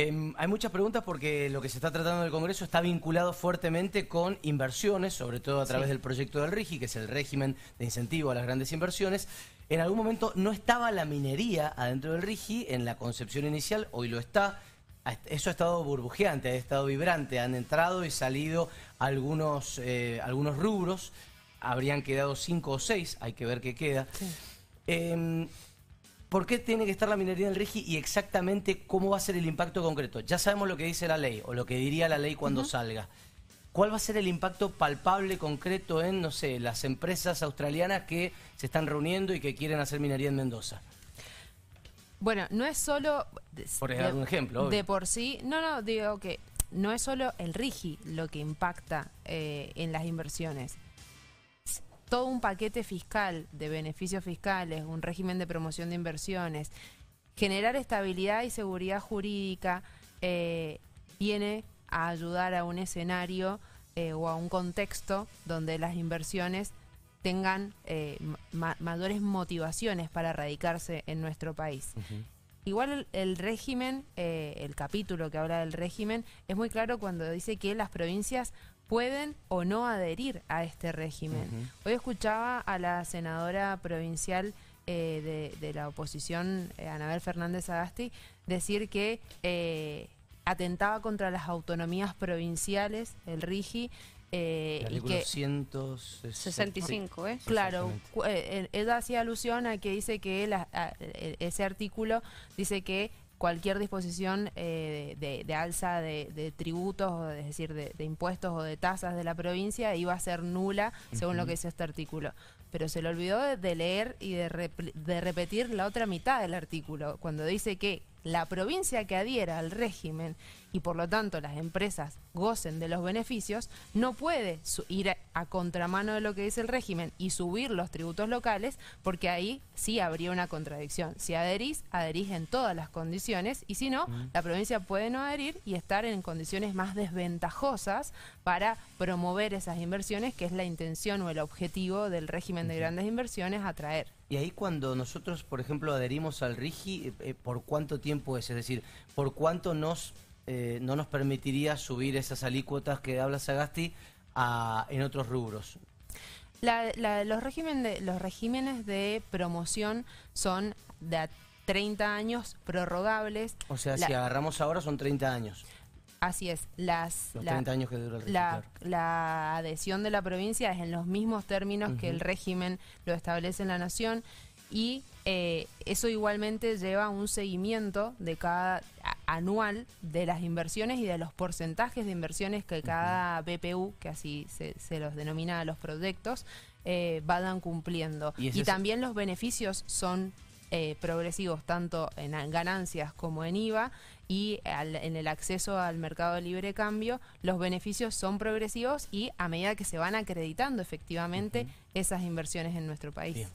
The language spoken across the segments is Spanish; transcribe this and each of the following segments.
Em, hay muchas preguntas porque lo que se está tratando en el Congreso está vinculado fuertemente con inversiones, sobre todo a través del proyecto del RIGI, que es el régimen de incentivo a las grandes inversiones. En algún momento no estaba la minería adentro del RIGI en la concepción inicial, hoy lo está. Eso ha estado burbujeante, ha estado vibrante, han entrado y salido algunos, eh, algunos rubros, habrían quedado cinco o seis, hay que ver qué queda. Sí. Em, ¿Por qué tiene que estar la minería en el RIGI y exactamente cómo va a ser el impacto concreto? Ya sabemos lo que dice la ley o lo que diría la ley cuando salga. ¿Cuál va a ser el impacto palpable, concreto en, no sé, las empresas australianas que se están reuniendo y que quieren hacer minería en Mendoza? Bueno, no es solo... por un ejemplo. De por sí, no, no, digo que no es solo el RIGI lo que impacta eh, en las inversiones todo un paquete fiscal de beneficios fiscales, un régimen de promoción de inversiones, generar estabilidad y seguridad jurídica eh, viene a ayudar a un escenario eh, o a un contexto donde las inversiones tengan eh, mayores motivaciones para radicarse en nuestro país. Igual el, el régimen, el capítulo que habla del régimen, es muy claro cuando dice que las provincias pueden o no adherir a este régimen. Hoy escuchaba a la senadora provincial eh, de, la oposición, eh, Anabel Fernández Agasti, decir que eh, atentaba contra las autonomías provinciales, el RIGI, eh, y que 165, ¿eh? Claro, ella hacía alusión a que dice que e, ese artículo dice que cualquier disposición eh, de, alza de, tributos, es decir, de, impuestos o de tasas de la provincia, iba a ser nula, según lo que dice este artículo. Pero se le olvidó de leer y de, de repetir la otra mitad del artículo, cuando dice que la provincia que adhiera al régimen y por lo tanto las empresas gocen de los beneficios, no puede ir a, contramano de lo que dice el régimen y subir los tributos locales, porque ahí sí habría una contradicción. Si adherís, adherís en todas las condiciones y si no, la provincia puede no adherir y estar en condiciones más desventajosas para promover esas inversiones, que es la intención o el objetivo del régimen de grandes inversiones atraer. Y ahí cuando nosotros, por ejemplo, adherimos al RIGI, eh, eh, ¿por cuánto tiempo es? Es decir, ¿por cuánto nos eh, no nos permitiría subir esas alícuotas que habla Sagasti en otros rubros. los, regímenes de promoción son de 30 años prorrogables. O sea, si agarramos ahora son 30 años. Así es. Las, los 30 años que dura el La, adhesión de la provincia es en los mismos términos que el régimen lo establece en la nación y eh, eso igualmente lleva un seguimiento de cada anual de las inversiones y de los porcentajes de inversiones que cada BPU, que así se, los denomina a los proyectos, eh, vayan cumpliendo. Y, también los beneficios son eh, progresivos tanto en ganancias como en IVA y en el acceso al mercado de libre cambio, los beneficios son progresivos y a medida que se van acreditando efectivamente esas inversiones en nuestro país.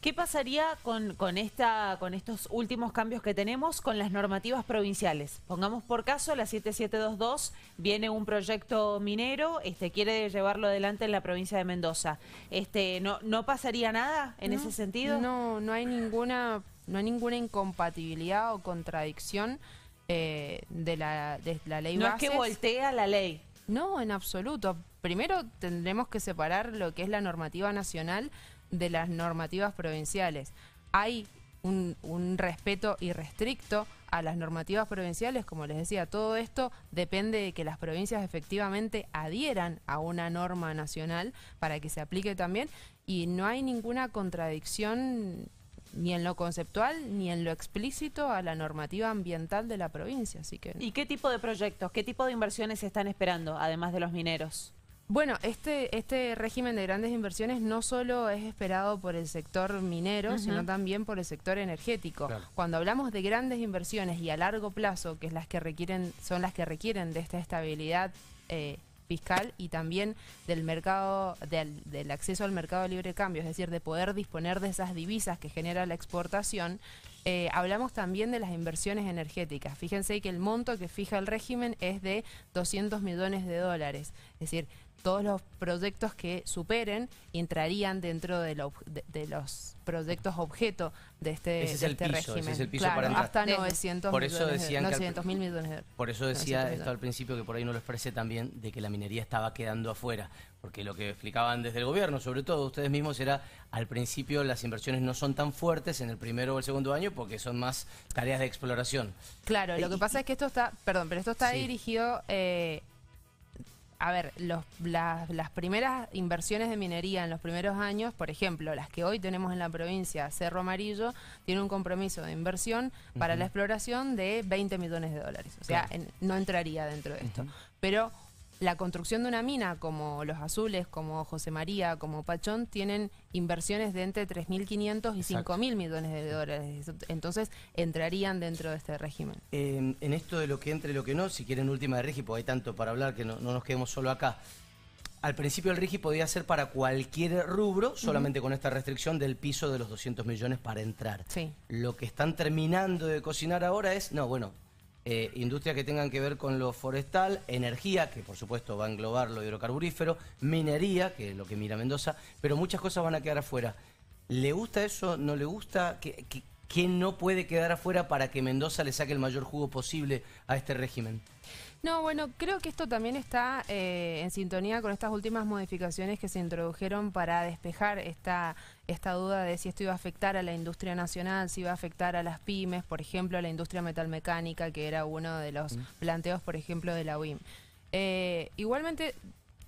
¿Qué pasaría con, con, esta, con estos últimos cambios que tenemos con las normativas provinciales? Pongamos por caso la 7722, viene un proyecto minero, este quiere llevarlo adelante en la provincia de Mendoza. Este, ¿No, no pasaría nada en ese sentido? No, no hay ninguna, no hay ninguna incompatibilidad o contradicción eh, de, la, de la ley No es que voltea la ley. No, en absoluto. Primero tendremos que separar lo que es la normativa nacional de las normativas provinciales. Hay un, un, respeto irrestricto a las normativas provinciales, como les decía, todo esto depende de que las provincias efectivamente adhieran a una norma nacional para que se aplique también y no hay ninguna contradicción ni en lo conceptual ni en lo explícito a la normativa ambiental de la provincia, así que ¿Y qué tipo de proyectos, qué tipo de inversiones se están esperando además de los mineros? Bueno, este, este régimen de grandes inversiones no solo es esperado por el sector minero, sino también por el sector energético. Cuando hablamos de grandes inversiones y a largo plazo, que es las que requieren, son las que requieren de esta estabilidad eh, fiscal y también del mercado, del, del acceso al mercado libre de libre cambio, es decir, de poder disponer de esas divisas que genera la exportación, eh, hablamos también de las inversiones energéticas. Fíjense que el monto que fija el régimen es de 200 millones de dólares. Es decir, todos los proyectos que superen entrarían dentro de, los proyectos objeto de este, régimen. Este ese es el piso para hasta 900 por eso 900 mil millones Por eso decía esto al principio que por ahí no lo expresé también, de que la minería estaba quedando afuera porque lo que explicaban desde el gobierno, sobre todo ustedes mismos, era al principio las inversiones no son tan fuertes en el primero o el segundo año porque son más tareas de exploración. Claro, lo eh, que pasa es que esto está, perdón, pero esto está dirigido... Eh, a ver, las, primeras inversiones de minería en los primeros años, por ejemplo, las que hoy tenemos en la provincia, Cerro Amarillo, tiene un compromiso de inversión para la exploración de 20 millones de dólares. O sea, no entraría dentro de esto. Pero la construcción de una mina, como Los Azules, como José María, como Pachón, tienen inversiones de entre 3.500 y 5.000 millones de dólares. Entonces, entrarían dentro de este régimen. en esto de lo que entre y lo que no, si quieren última de Rigi, porque hay tanto para hablar que no, nos quedemos solo acá. Al principio el RIGI podía ser para cualquier rubro, solamente con esta restricción del piso de los 200 millones para entrar. Sí. Lo que están terminando de cocinar ahora es, no, bueno, eh, industrias que tengan que ver con lo forestal, energía, que por supuesto va a englobar lo hidrocarburífero, minería, que es lo que mira Mendoza, pero muchas cosas van a quedar afuera. ¿Le gusta eso? ¿No le gusta? ¿Qué, que qué ¿Quién no puede quedar afuera para que Mendoza le saque el mayor jugo posible a este régimen? No, bueno, creo que esto también está eh, en sintonía con estas últimas modificaciones que se introdujeron para despejar esta, esta duda de si esto iba a afectar a la industria nacional, si iba a afectar a las pymes, por ejemplo, a la industria metalmecánica, que era uno de los mm. planteos, por ejemplo, de la UIM. Eh, igualmente,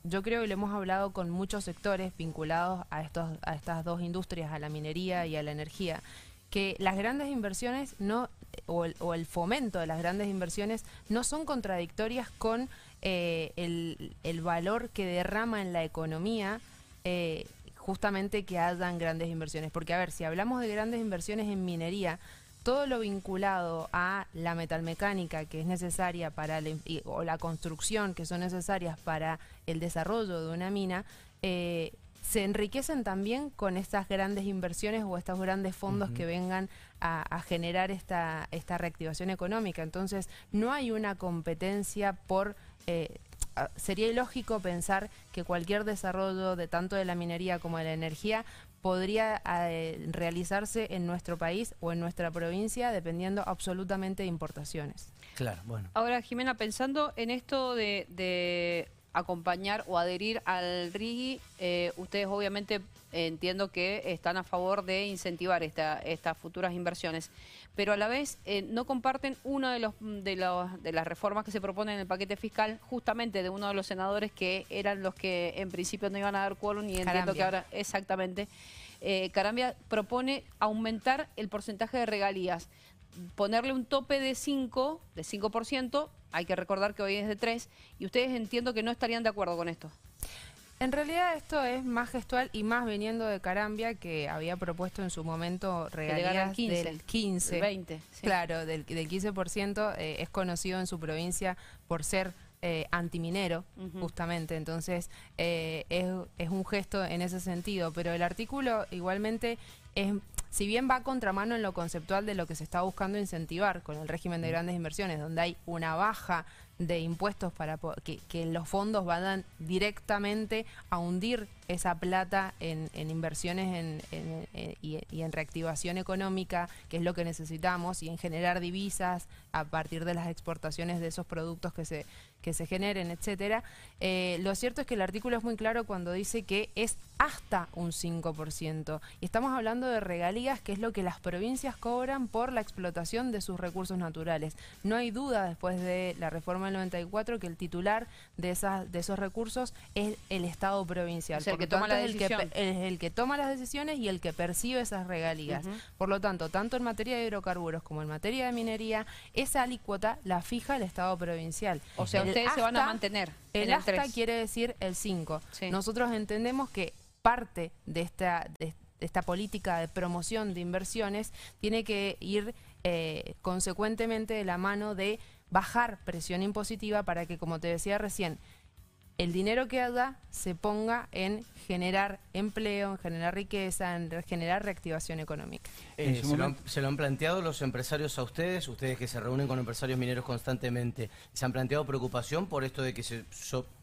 yo creo que lo hemos hablado con muchos sectores vinculados a, estos, a estas dos industrias, a la minería y a la energía que las grandes inversiones no o el, fomento de las grandes inversiones no son contradictorias con eh, el, valor que derrama en la economía eh, justamente que hayan grandes inversiones. Porque, a ver, si hablamos de grandes inversiones en minería, todo lo vinculado a la metalmecánica que es necesaria para o la construcción que son necesarias para el desarrollo de una mina, eh, se enriquecen también con estas grandes inversiones o estos grandes fondos que vengan a, generar esta, esta reactivación económica. Entonces, no hay una competencia por... Eh, sería ilógico pensar que cualquier desarrollo de tanto de la minería como de la energía podría eh, realizarse en nuestro país o en nuestra provincia dependiendo absolutamente de importaciones. Claro, bueno. Ahora, Jimena, pensando en esto de acompañar o adherir al RIGI, eh, ustedes obviamente eh, entiendo que están a favor de incentivar esta, estas futuras inversiones, pero a la vez eh, no comparten una de, los, mm, de, los, de las reformas que se proponen en el paquete fiscal, justamente de uno de los senadores que eran los que en principio no iban a dar quórum y entiendo que ahora exactamente. Carambia propone aumentar el porcentaje de regalías ponerle un tope de 5, de 5%, hay que recordar que hoy es de 3, y ustedes entiendo que no estarían de acuerdo con esto. En realidad esto es más gestual y más viniendo de Carambia que había propuesto en su momento regalías 15, del 15. Claro, del, 15% eh, es conocido en su provincia por ser eh, antiminero, justamente. Entonces eh, es, es un gesto en ese sentido, pero el artículo igualmente es si bien va contramano en lo conceptual de lo que se está buscando incentivar con el régimen de mm. grandes inversiones, donde hay una baja de impuestos para que, los fondos vayan directamente a hundir esa plata en, inversiones y, en reactivación económica, que es lo que necesitamos, y en generar divisas a partir de las exportaciones de esos productos que se, que se generen, etcétera. Eh, lo cierto es que el artículo es muy claro cuando dice que es hasta un 5%. Y estamos hablando de regalías, que es lo que las provincias cobran por la explotación de sus recursos naturales. No hay duda después de la reforma del 94 que el titular de, esas, de esos recursos es el Estado provincial. que toma es el, que, toma las decisiones y el que percibe esas regalías. Por lo tanto, tanto en materia de hidrocarburos como en materia de minería, esa alícuota la fija el Estado provincial. O sea, Ustedes se van a mantener el, hasta quiere decir el 5. Nosotros entendemos que parte de esta, esta política de promoción de inversiones tiene que ir eh, consecuentemente de la mano de bajar presión impositiva para que, como te decía recién, el dinero que haga se ponga en generar empleo, en generar riqueza, en generar reactivación económica. Eh, eh, se, lo han, planteado los empresarios a ustedes, ustedes que se reúnen con empresarios mineros constantemente, ¿se han planteado preocupación por esto de que se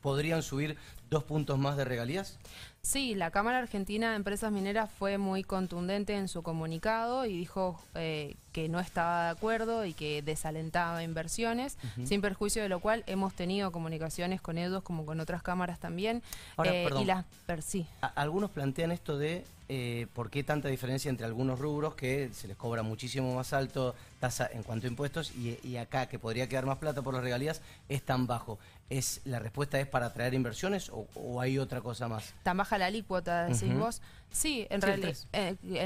podrían subir dos puntos más de regalías? Sí, la Cámara Argentina de Empresas Mineras fue muy contundente en su comunicado y dijo eh, que no estaba de acuerdo y que desalentaba inversiones, sin perjuicio de lo cual hemos tenido comunicaciones con ellos como con otras cámaras también. Eh, perdón, y las sí. Algunos plantean esto de eh, por qué tanta diferencia entre algunos rubros que se les cobra muchísimo más alto tasa en cuanto a impuestos y, acá que podría quedar más plata por las regalías es tan bajo. ¿Es, ¿La respuesta es para atraer inversiones o, hay otra cosa más? Tan baja la alícuota, decís vos. Sí, eh, en,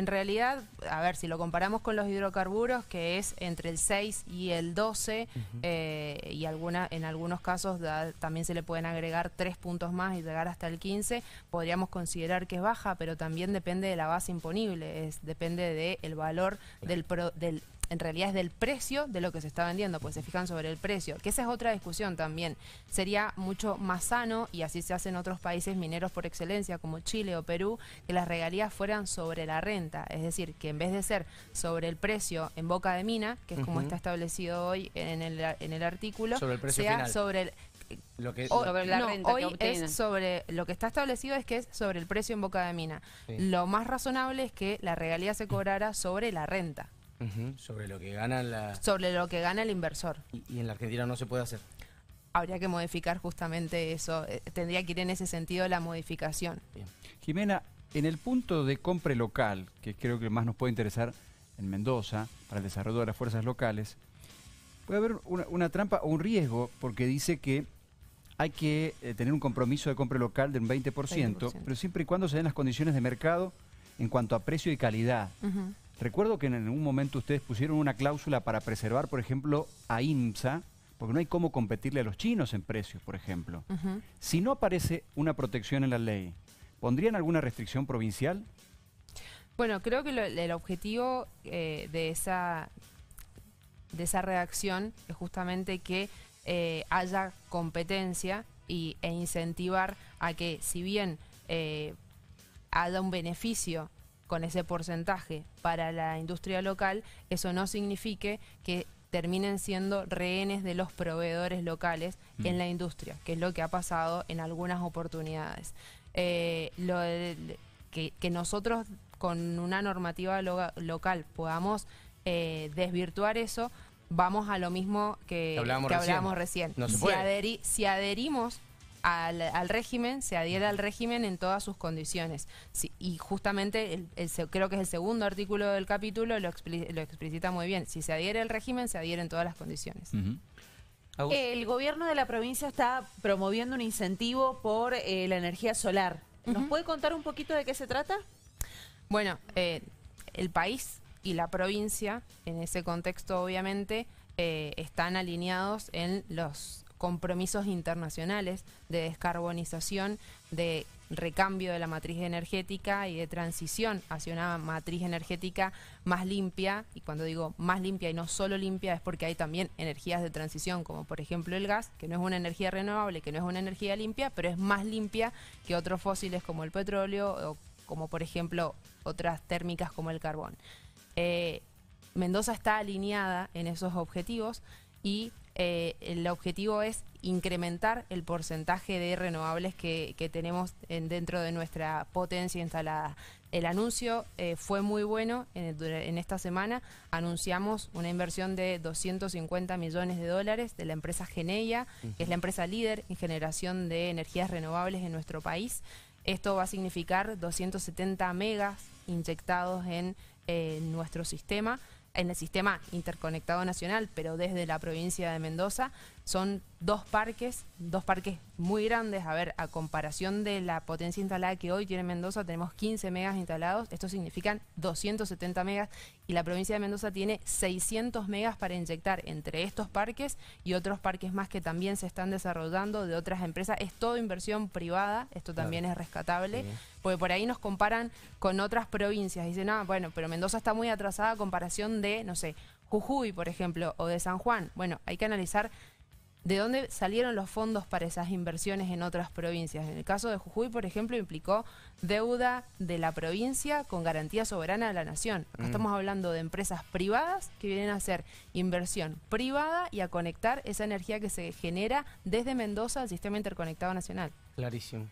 realidad, a ver, si lo comparamos con los hidrocarburos, que es entre el 6 y el 12, eh, y alguna, en algunos casos también se le pueden agregar tres puntos más y llegar hasta el 15, podríamos considerar que es baja, pero también depende de la base imponible, es, depende del el valor del, del en realidad es del precio de lo que se está vendiendo, pues se fijan sobre el precio, que esa es otra discusión también. Sería mucho más sano, y así se hace en otros países mineros por excelencia, como Chile o Perú, que las regalías fueran sobre la renta, es decir, que en vez de ser sobre el precio en boca de mina, que es como está establecido hoy en el, artículo, sobre el sea sobre Lo que la hoy lo que está establecido es que es sobre el precio en boca de mina. Lo más razonable es que la regalía se cobrara sobre la renta sobre lo que gana la... Sobre lo que gana el inversor. Y, en la Argentina no se puede hacer. Habría que modificar justamente eso. Eh, tendría que ir en ese sentido la modificación. Jimena, en el punto de compra local, que creo que más nos puede interesar en Mendoza, para el desarrollo de las fuerzas locales, puede haber una, trampa o un riesgo, porque dice que hay que eh, tener un compromiso de compra local de 20%, 20%, pero siempre y cuando se den las condiciones de mercado en cuanto a precio y calidad. Recuerdo que en algún momento ustedes pusieron una cláusula para preservar, por ejemplo, a IMSA, porque no hay cómo competirle a los chinos en precios, por ejemplo. Si no aparece una protección en la ley, ¿pondrían alguna restricción provincial? Bueno, creo que el objetivo eh, de, esa, de esa redacción es justamente que eh, haya competencia e incentivar a que si bien eh, haga un beneficio con ese porcentaje para la industria local, eso no signifique que terminen siendo rehenes de los proveedores locales en mm. la industria, que es lo que ha pasado en algunas oportunidades. Eh, lo que, nosotros con una normativa local podamos eh, desvirtuar eso, vamos a lo mismo que, hablábamos, recién. si adherimos al, régimen, se adhiere al régimen en todas sus condiciones. y justamente el, creo que es el segundo artículo del capítulo, lo, expli explicita muy bien. Si se adhiere al régimen, se adhiere en todas las condiciones. El gobierno de la provincia está promoviendo un incentivo por eh, la energía solar. ¿Nos puede contar un poquito de qué se trata? Bueno, eh, el país y la provincia, en ese contexto obviamente, eh, están alineados en los compromisos internacionales de descarbonización, de recambio de la matriz energética y de transición hacia una matriz energética más limpia. Y cuando digo más limpia y no solo limpia es porque hay también energías de transición, como por ejemplo el gas, que no es una energía renovable, que no es una energía limpia, pero es más limpia que otros fósiles como el petróleo o como por ejemplo otras térmicas como el carbón. Eh, Mendoza está alineada en esos objetivos y eh, el objetivo es incrementar el porcentaje de renovables que, tenemos dentro de nuestra potencia instalada. El anuncio eh, fue muy bueno. Eh, en, esta semana anunciamos una inversión de 250 millones de dólares de la empresa Geneia, que es la empresa líder en generación de energías renovables en nuestro país. Esto va a significar 270 megas inyectados en nuestro sistema en el sistema interconectado nacional, pero desde la provincia de Mendoza, son dos parques, dos parques muy grandes. A ver, a comparación de la potencia instalada que hoy tiene Mendoza, tenemos 15 megas instalados. Esto significan 270 megas. Y la provincia de Mendoza tiene 600 megas para inyectar entre estos parques y otros parques más que también se están desarrollando de otras empresas. Es todo inversión privada. Esto también es rescatable. Porque por ahí nos comparan con otras provincias. Dicen, ah, bueno, pero Mendoza está muy atrasada a comparación de, no sé, Jujuy, por ejemplo, o de San Juan. Bueno, hay que analizar de dónde salieron los fondos para esas inversiones en otras provincias. En el caso de Jujuy, por ejemplo, implicó deuda de la provincia con garantía soberana de la nación. Mm. estamos hablando de empresas privadas que vienen a hacer inversión privada y a conectar esa energía que se genera desde Mendoza al sistema interconectado nacional. Clarísimo.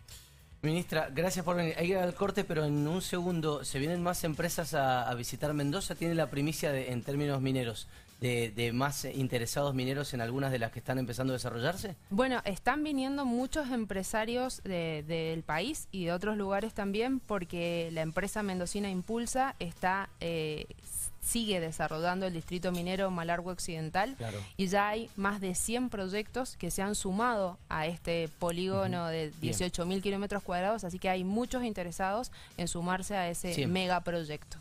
Ministra, gracias por venir. Hay que ir al corte, pero en un segundo, ¿se vienen más empresas a, visitar Mendoza? ¿Tiene la primicia de, en términos mineros? De, más interesados mineros en algunas de las que están empezando a desarrollarse? Bueno, están viniendo muchos empresarios del país y de otros lugares también porque la empresa mendocina Impulsa está eh, sigue desarrollando el distrito minero Malargo Occidental y ya hay más de 100 proyectos que se han sumado a este polígono de dieciocho de 18.000 kilómetros cuadrados, así que hay muchos interesados en sumarse a ese megaproyecto.